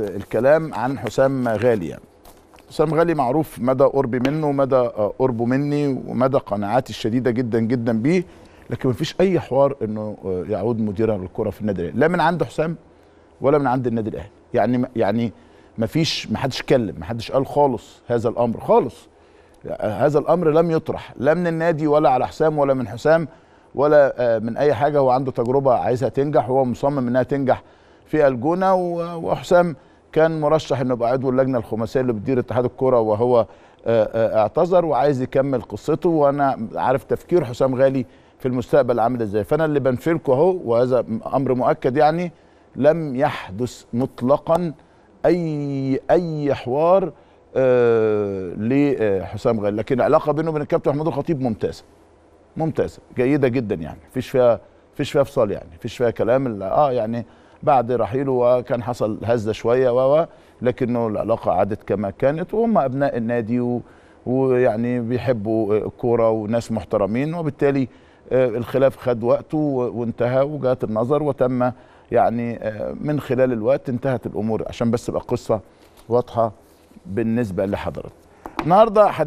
الكلام عن حسام غالي يعني. حسام غالي معروف مدى قربي منه ومدى آه، قربه مني ومدى قناعاتي الشديده جدا جدا بيه لكن مفيش اي حوار انه آه، يعود مديرا للكره في النادي الاهلي لا من عند حسام ولا من عند النادي الاهلي يعني يعني مفيش محدش كلم محدش قال خالص هذا الامر خالص هذا الامر لم يطرح لا من النادي ولا على حسام ولا من حسام ولا آه، من اي حاجه هو عنده تجربه عايزها تنجح وهو مصمم انها تنجح في الجونه وحسام كان مرشح انه يبقى عضو اللجنه الخماسيه اللي بتدير اتحاد الكره وهو آه، آه، اعتذر وعايز يكمل قصته وانا عارف تفكير حسام غالي في المستقبل عامل ازاي فانا اللي بنفلكه اهو وهذا امر مؤكد يعني لم يحدث مطلقا اي اي حوار آه لحسام آه، غالي لكن العلاقه بينه وبين الكابتن محمود الخطيب ممتازه ممتازه جيده جدا يعني فيش فيها فيش فيها فصال يعني فيش فيها كلام اه يعني بعد رحيله وكان حصل هزه شويه و لكنه العلاقه عادت كما كانت وهم ابناء النادي و ويعني بيحبوا الكوره وناس محترمين وبالتالي آه، الخلاف خد وقته وانتهى وجات النظر وتم يعني آه، من خلال الوقت انتهت الامور عشان بس تبقى قصه واضحه بالنسبه لحضرتك. النهارده حديث